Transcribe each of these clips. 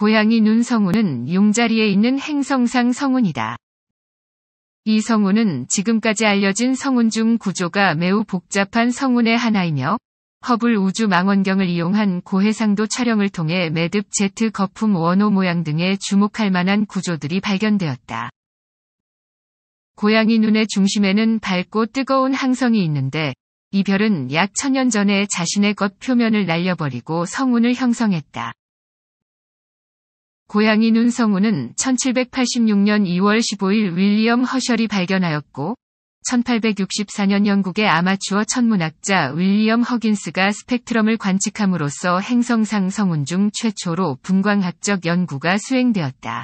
고양이 눈성우는 용자리에 있는 행성상 성운이다. 이 성운은 지금까지 알려진 성운 중 구조가 매우 복잡한 성운의 하나이며 허블 우주 망원경을 이용한 고해상도 촬영을 통해 매듭 제트 거품 원호 모양 등에 주목할 만한 구조들이 발견되었다. 고양이 눈의 중심에는 밝고 뜨거운 항성이 있는데 이 별은 약 천 년 전에 자신의 겉 표면을 날려버리고 성운을 형성했다. 고양이 눈성우는 1786년 2월 15일 윌리엄 허셜이 발견하였고 1864년 영국의 아마추어 천문학자 윌리엄 허긴스가 스펙트럼을 관측함으로써 행성상 성운 중 최초로 분광학적 연구가 수행되었다.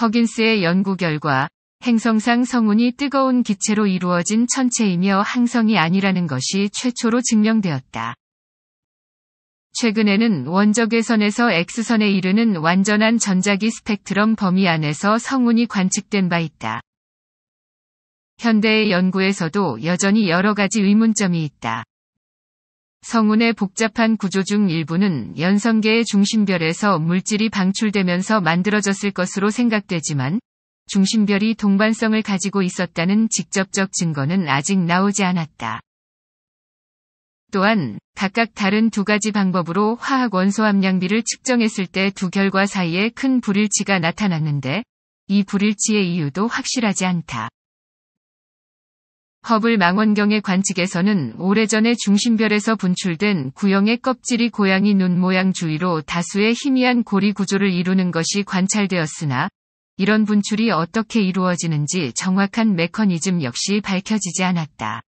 허긴스의 연구 결과 행성상 성운이 뜨거운 기체로 이루어진 천체이며 항성이 아니라는 것이 최초로 증명되었다. 최근에는 원적외선에서 X선에 이르는 완전한 전자기 스펙트럼 범위 안에서 성운이 관측된 바 있다. 현대의 연구에서도 여전히 여러 가지 의문점이 있다. 성운의 복잡한 구조 중 일부는 연성계의 중심별에서 물질이 방출되면서 만들어졌을 것으로 생각되지만 중심별이 동반성을 가지고 있었다는 직접적 증거는 아직 나오지 않았다. 또한 각각 다른 두 가지 방법으로 화학 원소 함량비를 측정했을 때 두 결과 사이에 큰 불일치가 나타났는데 이 불일치의 이유도 확실하지 않다. 허블 망원경의 관측에서는 오래전에 중심별에서 분출된 구형의 껍질이 고양이 눈 모양 주위로 다수의 희미한 고리 구조를 이루는 것이 관찰되었으나 이런 분출이 어떻게 이루어지는지 정확한 메커니즘 역시 밝혀지지 않았다.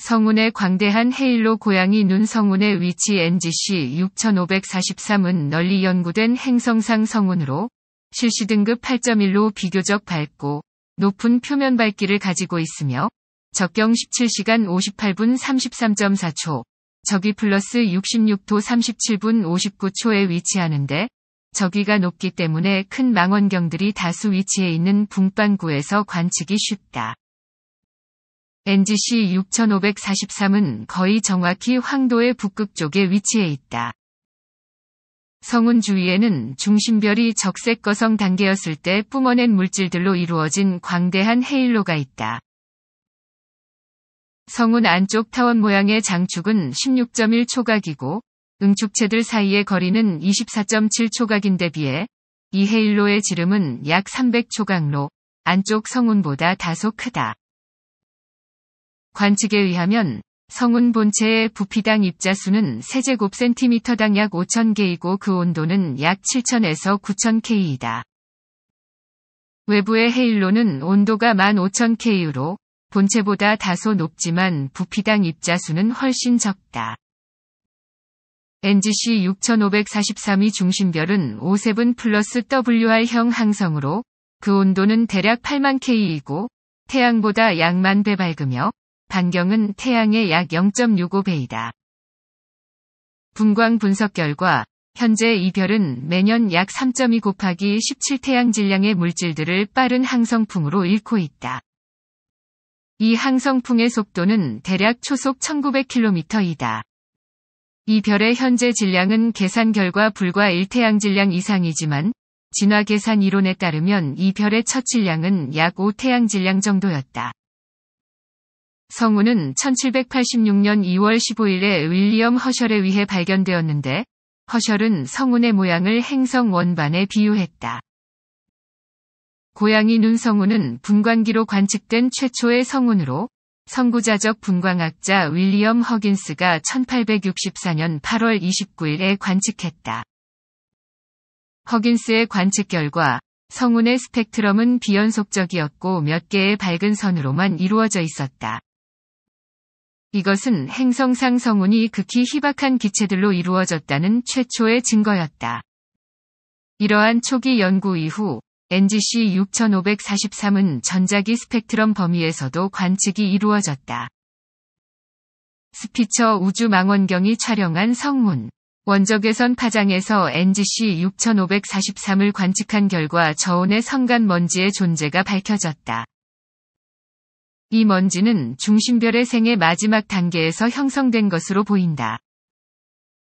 성운의 광대한 헤일로 고양이 눈 성운의 위치 NGC 6543은 널리 연구된 행성상 성운으로 실시 등급 8.1로 비교적 밝고 높은 표면 밝기를 가지고 있으며 적경 17시간 58분 33.4초, 저기 플러스 66도 37분 59초에 위치하는데 저기가 높기 때문에 큰 망원경들이 다수 위치해 있는 붕빵구에서 관측이 쉽다. NGC 6543은 거의 정확히 황도의 북극 쪽에 위치해 있다. 성운 주위에는 중심별이 적색 거성 단계였을 때 뿜어낸 물질들로 이루어진 광대한 헤일로가 있다. 성운 안쪽 타원 모양의 장축은 16.1 초각이고 응축체들 사이의 거리는 24.7 초각인데 비해 이 헤일로의 지름은 약300 초각로 안쪽 성운보다 다소 크다. 관측에 의하면 성운 본체의 부피당 입자수는 세제곱센티미터당 약 5,000개이고 그 온도는 약 7,000에서 9,000K이다. 외부의 헤일로는 온도가 15,000K로 본체보다 다소 높지만 부피당 입자수는 훨씬 적다. NGC 6543이 중심별은 O7 플러스 WR형 항성으로 그 온도는 대략 8만 K이고 태양보다 약만 배 밝으며 반경은 태양의 약 0.65배이다. 분광 분석 결과 현재 이 별은 매년 약 3.2 곱하기 17 태양 질량의 물질들을 빠른 항성풍으로 잃고 있다. 이 항성풍의 속도는 대략 초속 1900km이다. 이 별의 현재 질량은 계산 결과 불과 1태양 질량 이상이지만 진화 계산 이론에 따르면 이 별의 첫 질량은 약 5태양 질량 정도였다. 성우는 1786년 2월 15일에 윌리엄 허셜에 의해 발견되었는데 허셜은 성운의 모양을 행성 원반에 비유했다. 고양이 눈 성운은 분광기로 관측된 최초의 성운으로 선구자적 분광학자 윌리엄 허긴스가 1864년 8월 29일에 관측했다. 허긴스의 관측 결과 성운의 스펙트럼은 비연속적이었고 몇 개의 밝은 선으로만 이루어져 있었다. 이것은 행성상 성운이 극히 희박한 기체들로 이루어졌다는 최초의 증거였다. 이러한 초기 연구 이후 NGC 6543은 전자기 스펙트럼 범위에서도 관측이 이루어졌다. 스피처 우주망원경이 촬영한 성문. 원적외선 파장에서 NGC 6543을 관측한 결과 저온의 성간 먼지의 존재가 밝혀졌다. 이 먼지는 중심별의 생애 마지막 단계에서 형성된 것으로 보인다.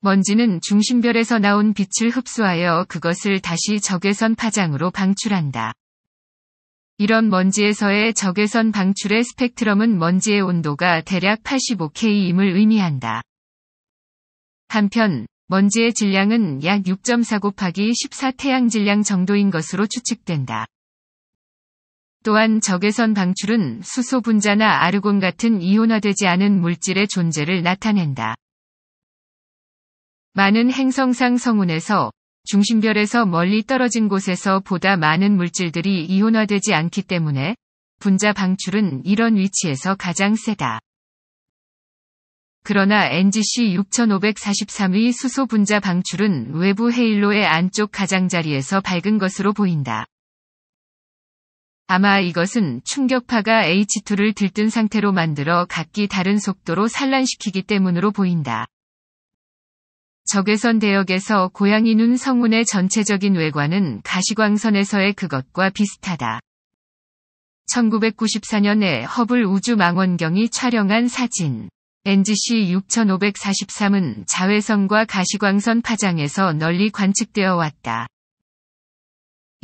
먼지는 중심별에서 나온 빛을 흡수하여 그것을 다시 적외선 파장으로 방출한다. 이런 먼지에서의 적외선 방출의 스펙트럼은 먼지의 온도가 대략 85K임을 의미한다. 한편, 먼지의 질량은 약 6.4 곱하기 14 태양 질량 정도인 것으로 추측된다. 또한 적외선 방출은 수소 분자나 아르곤 같은 이온화되지 않은 물질의 존재를 나타낸다. 많은 행성상 성운에서 중심별에서 멀리 떨어진 곳에서 보다 많은 물질들이 이온화되지 않기 때문에 분자 방출은 이런 위치에서 가장 세다. 그러나 NGC 6543의 수소 분자 방출은 외부 헤일로의 안쪽 가장자리에서 밝은 것으로 보인다. 아마 이것은 충격파가 H2를 들뜬 상태로 만들어 각기 다른 속도로 산란시키기 때문으로 보인다. 적외선 대역에서 고양이 눈 성운의 전체적인 외관은 가시광선에서의 그것과 비슷하다. 1994년에 허블 우주 망원경이 촬영한 사진 NGC 6543은 자외선과 가시광선 파장에서 널리 관측되어 왔다.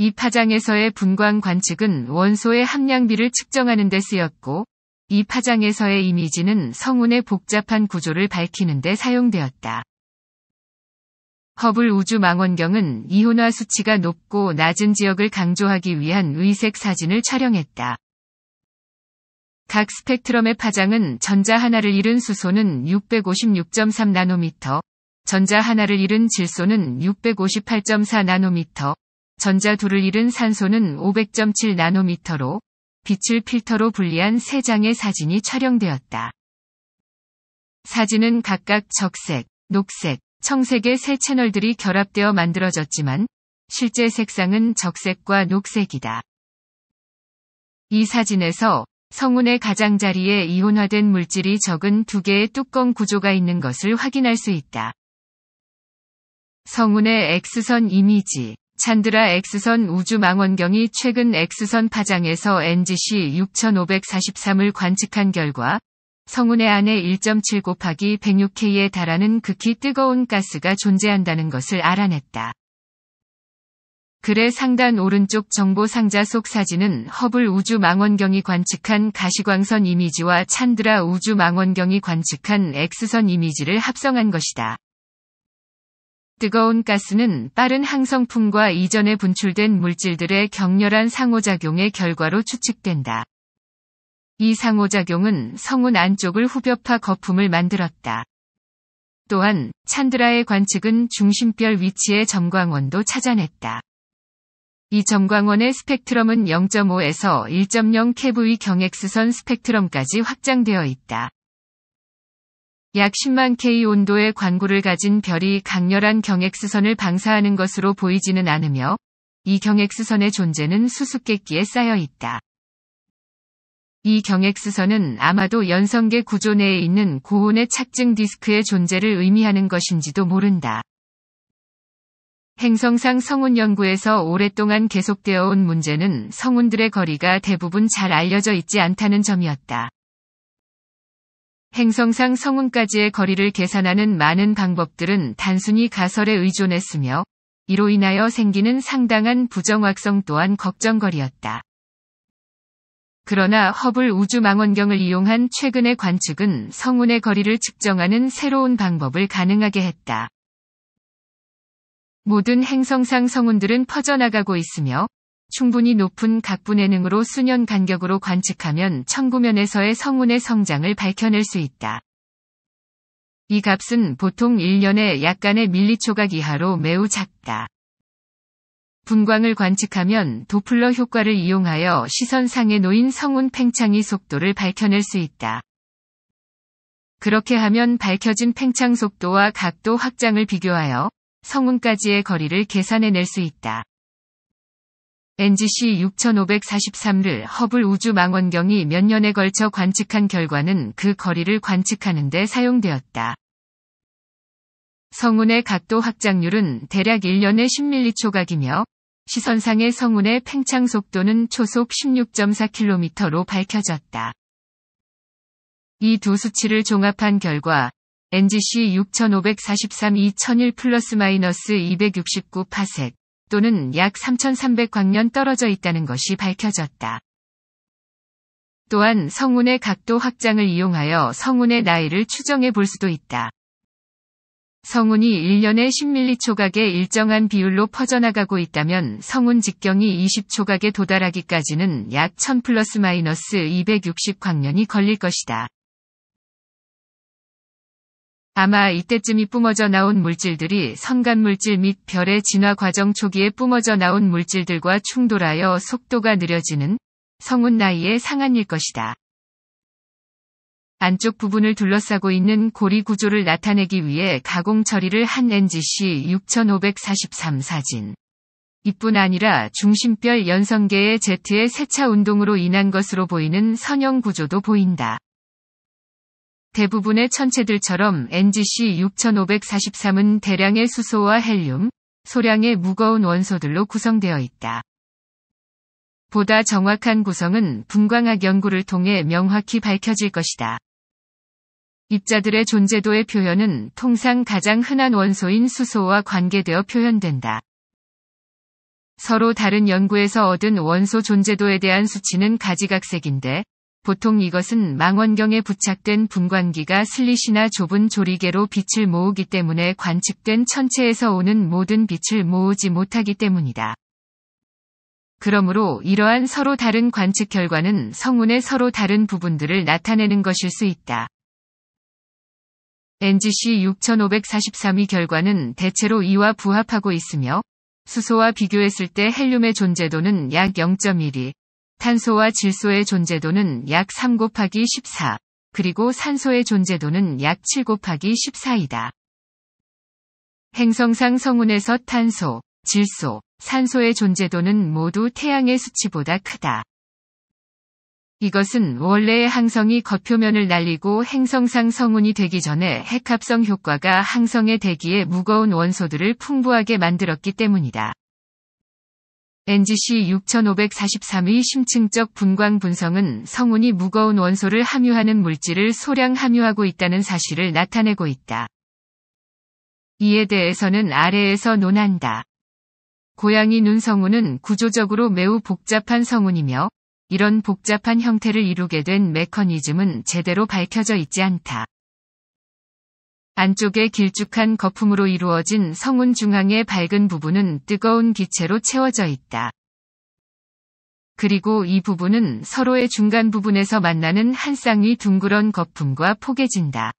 이 파장에서의 분광 관측은 원소의 함량비를 측정하는 데 쓰였고, 이 파장에서의 이미지는 성운의 복잡한 구조를 밝히는 데 사용되었다. 허블 우주 망원경은 이온화 수치가 높고 낮은 지역을 강조하기 위한 의색 사진을 촬영했다. 각 스펙트럼의 파장은 전자 하나를 잃은 수소는 656.3 나노미터, 전자 하나를 잃은 질소는 658.4 나노미터, 전자도를 잃은 산소는 500.7 나노미터로 빛을 필터로 분리한 세장의 사진이 촬영되었다. 사진은 각각 적색, 녹색, 청색의 세 채널들이 결합되어 만들어졌지만 실제 색상은 적색과 녹색이다. 이 사진에서 성운의 가장자리에 이온화된 물질이 적은 두 개의 뚜껑 구조가 있는 것을 확인할 수 있다. 성운의 X선 이미지 찬드라 X선 우주망원경이 최근 X선 파장에서 NGC 6543을 관측한 결과 성운의 안에 1.7 곱하기 106K에 달하는 극히 뜨거운 가스가 존재한다는 것을 알아냈다. 글의 상단 오른쪽 정보 상자 속 사진은 허블 우주망원경이 관측한 가시광선 이미지와 찬드라 우주망원경이 관측한 X선 이미지를 합성한 것이다. 뜨거운 가스는 빠른 항성풍과 이전에 분출된 물질들의 격렬한 상호작용의 결과로 추측된다. 이 상호작용은 성운 안쪽을 후벼파 거품을 만들었다. 또한 찬드라의 관측은 중심별 위치의 점광원도 찾아냈다. 이 점광원의 스펙트럼은 0.5에서 1.0 KV 경엑스선 스펙트럼까지 확장되어 있다. 약 10만 K 온도의 광구를 가진 별이 강렬한 경엑스선을 방사하는 것으로 보이지는 않으며 이 경엑스선의 존재는 수수께끼에 쌓여 있다. 이 경엑스선은 아마도 연성계 구조 내에 있는 고온의 착증 디스크의 존재를 의미하는 것인지도 모른다. 행성상 성운 연구에서 오랫동안 계속되어 온 문제는 성운들의 거리가 대부분 잘 알려져 있지 않다는 점이었다. 행성상 성운까지의 거리를 계산하는 많은 방법들은 단순히 가설에 의존했으며 이로 인하여 생기는 상당한 부정확성 또한 걱정거리였다. 그러나 허블 우주망원경을 이용한 최근의 관측은 성운의 거리를 측정하는 새로운 방법을 가능하게 했다. 모든 행성상 성운들은 퍼져나가고 있으며 충분히 높은 각분의능으로 수년 간격으로 관측하면 청구면에서의 성운의 성장을 밝혀낼 수 있다. 이 값은 보통 1년에 약간의 밀리초각 이하로 매우 작다. 분광을 관측하면 도플러 효과를 이용하여 시선상에 놓인 성운 팽창이 속도를 밝혀낼 수 있다. 그렇게 하면 밝혀진 팽창 속도와 각도 확장을 비교하여 성운까지의 거리를 계산해낼 수 있다. NGC 6543를 허블 우주 망원경이 몇 년에 걸쳐 관측한 결과는 그 거리를 관측하는 데 사용되었다. 성운의 각도 확장률은 대략 1년에 10mm 초각이며 시선상의 성운의 팽창 속도는 초속 16.4km로 밝혀졌다. 이 두 수치를 종합한 결과 NGC 6543-2001 플러스 마이너스 269 파색 또는 약 3,300광년 떨어져 있다는 것이 밝혀졌다. 또한 성운의 각도 확장을 이용하여 성운의 나이를 추정해 볼 수도 있다. 성운이 1년에 10밀리초각의 일정한 비율로 퍼져나가고 있다면 성운 직경이 20초각에 도달하기까지는 약 1000 플러스 마이너스 260광년이 걸릴 것이다. 아마 이때쯤이 뿜어져 나온 물질들이 선간물질 및 별의 진화 과정 초기에 뿜어져 나온 물질들과 충돌하여 속도가 느려지는 성운 나이의 상한일 것이다. 안쪽 부분을 둘러싸고 있는 고리 구조를 나타내기 위해 가공 처리를 한 NGC 6543 사진. 이뿐 아니라 중심별 연성계의 Z의 세차 운동으로 인한 것으로 보이는 선형 구조도 보인다. 대부분의 천체들처럼 NGC 6543은 대량의 수소와 헬륨, 소량의 무거운 원소들로 구성되어 있다. 보다 정확한 구성은 분광학 연구를 통해 명확히 밝혀질 것이다. 입자들의 존재도의 표현은 통상 가장 흔한 원소인 수소와 관계되어 표현된다. 서로 다른 연구에서 얻은 원소 존재도에 대한 수치는 가지각색인데 보통 이것은 망원경에 부착된 분광기가 슬릿이나 좁은 조리개로 빛을 모으기 때문에 관측된 천체에서 오는 모든 빛을 모으지 못하기 때문이다. 그러므로 이러한 서로 다른 관측 결과는 성운의 서로 다른 부분들을 나타내는 것일 수 있다. NGC 6543의 결과는 대체로 이와 부합하고 있으며 수소와 비교했을 때 헬륨의 존재도는 약 0.12, 탄소와 질소의 존재도는 약 3 곱하기 14, 그리고 산소의 존재도는 약 7 곱하기 14이다. 행성상 성운에서 탄소, 질소, 산소의 존재도는 모두 태양의 수치보다 크다. 이것은 원래의 항성이 겉표면을 날리고 행성상 성운이 되기 전에 핵합성 효과가 항성의 대기에 무거운 원소들을 풍부하게 만들었기 때문이다. NGC 6543의 심층적 분광 분석은 성운이 무거운 원소를 함유하는 물질을 소량 함유하고 있다는 사실을 나타내고 있다. 이에 대해서는 아래에서 논한다. 고양이 눈 성운은 구조적으로 매우 복잡한 성운이며 이런 복잡한 형태를 이루게 된 메커니즘은 제대로 밝혀져 있지 않다. 안쪽에 길쭉한 거품으로 이루어진 성운 중앙의 밝은 부분은 뜨거운 기체로 채워져 있다. 그리고 이 부분은 서로의 중간 부분에서 만나는 한쌍이 둥그런 거품과 포개진다.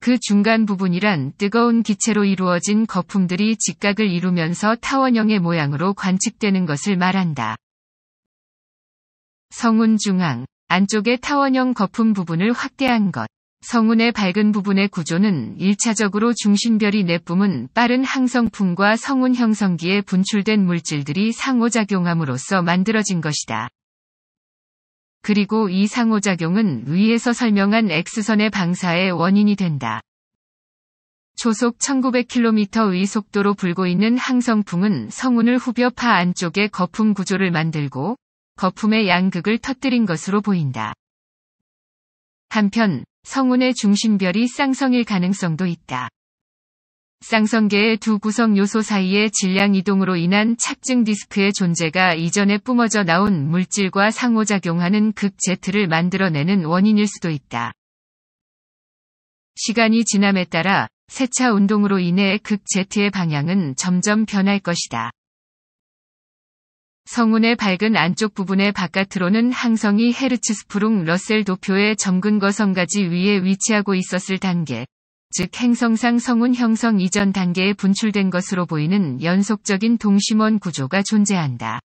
그 중간 부분이란 뜨거운 기체로 이루어진 거품들이 직각을 이루면서 타원형의 모양으로 관측되는 것을 말한다. 성운 중앙, 안쪽의 타원형 거품 부분을 확대한 것. 성운의 밝은 부분의 구조는 1차적으로 중심별이 내뿜은 빠른 항성풍과 성운 형성기에 분출된 물질들이 상호작용함으로써 만들어진 것이다. 그리고 이 상호작용은 위에서 설명한 X선의 방사의 원인이 된다. 초속 1900km의 속도로 불고 있는 항성풍은 성운을 후벼 파 안쪽에 거품 구조를 만들고 거품의 양극을 터뜨린 것으로 보인다. 한편 성운의 중심별이 쌍성일 가능성도 있다. 쌍성계의 두 구성 요소 사이의 질량 이동으로 인한 착증 디스크의 존재가 이전에 뿜어져 나온 물질과 상호작용하는 극제트를 만들어내는 원인일 수도 있다. 시간이 지남에 따라 세차 운동으로 인해 극제트의 방향은 점점 변할 것이다. 성운의 밝은 안쪽 부분의 바깥으로는 항성이 헤르츠스프룽 러셀 도표의 점근거성가지 위에 위치하고 있었을 단계, 즉 행성상 성운 형성 이전 단계에 분출된 것으로 보이는 연속적인 동심원 구조가 존재한다.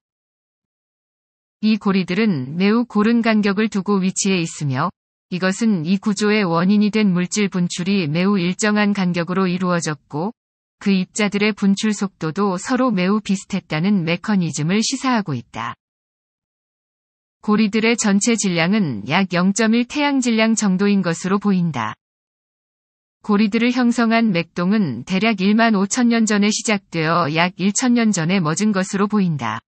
이 고리들은 매우 고른 간격을 두고 위치해 있으며 이것은 이 구조의 원인이 된 물질 분출이 매우 일정한 간격으로 이루어졌고 그 입자들의 분출 속도도 서로 매우 비슷했다는 메커니즘을 시사하고 있다. 고리들의 전체 질량은 약 0.1 태양 질량 정도인 것으로 보인다. 고리들을 형성한 맥동은 대략 1만 5천 년 전에 시작되어 약 1천 년 전에 멎은 것으로 보인다.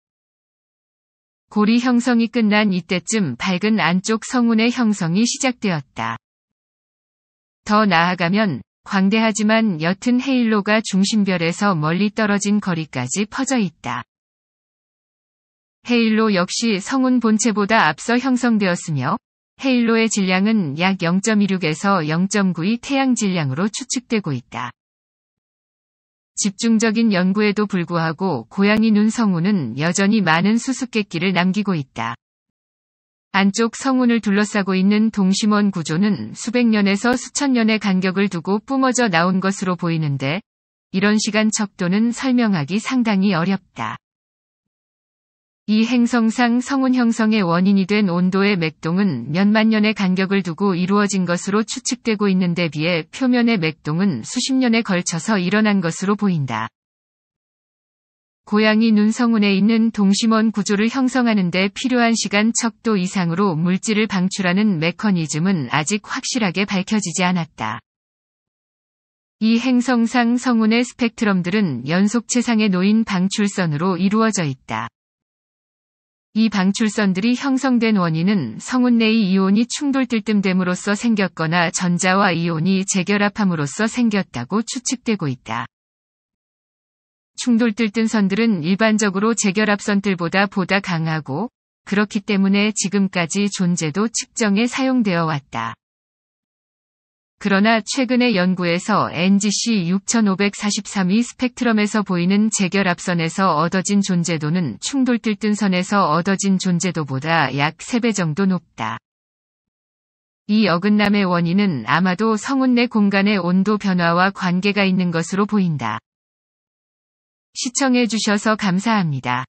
고리 형성이 끝난 이때쯤 밝은 안쪽 성운의 형성이 시작되었다. 더 나아가면 광대하지만 옅은 헤일로가 중심별에서 멀리 떨어진 거리까지 퍼져 있다. 헤일로 역시 성운 본체보다 앞서 형성되었으며 헤일로의 질량은 약 0.26에서 0.92 태양 질량으로 추측되고 있다. 집중적인 연구에도 불구하고 고양이 눈 성우는 여전히 많은 수수께끼를 남기고 있다. 안쪽 성운을 둘러싸고 있는 동심원 구조는 수백 년에서 수천 년의 간격을 두고 뿜어져 나온 것으로 보이는데 이런 시간 척도는 설명하기 상당히 어렵다. 이 행성상 성운 형성의 원인이 된 온도의 맥동은 몇만 년의 간격을 두고 이루어진 것으로 추측되고 있는데 비해 표면의 맥동은 수십 년에 걸쳐서 일어난 것으로 보인다. 고양이 눈성운에 있는 동심원 구조를 형성하는 데 필요한 시간 척도 이상으로 물질을 방출하는 메커니즘은 아직 확실하게 밝혀지지 않았다. 이 행성상 성운의 스펙트럼들은 연속체상에 놓인 방출선으로 이루어져 있다. 이 방출선들이 형성된 원인은 성운 내의 이온이 충돌뜰뜸됨으로써 생겼거나 전자와 이온이 재결합함으로써 생겼다고 추측되고 있다. 충돌뜰 뜬선들은 일반적으로 재결합선들보다 보다 강하고 그렇기 때문에 지금까지 존재도 측정에 사용되어 왔다. 그러나 최근의 연구에서 NGC 6543이 스펙트럼에서 보이는 재결합선에서 얻어진 존재도는 충돌뜰 뜬선에서 얻어진 존재도보다 약 3배 정도 높다. 이 어긋남의 원인은 아마도 성운 내 공간의 온도 변화와 관계가 있는 것으로 보인다. 시청해주셔서 감사합니다.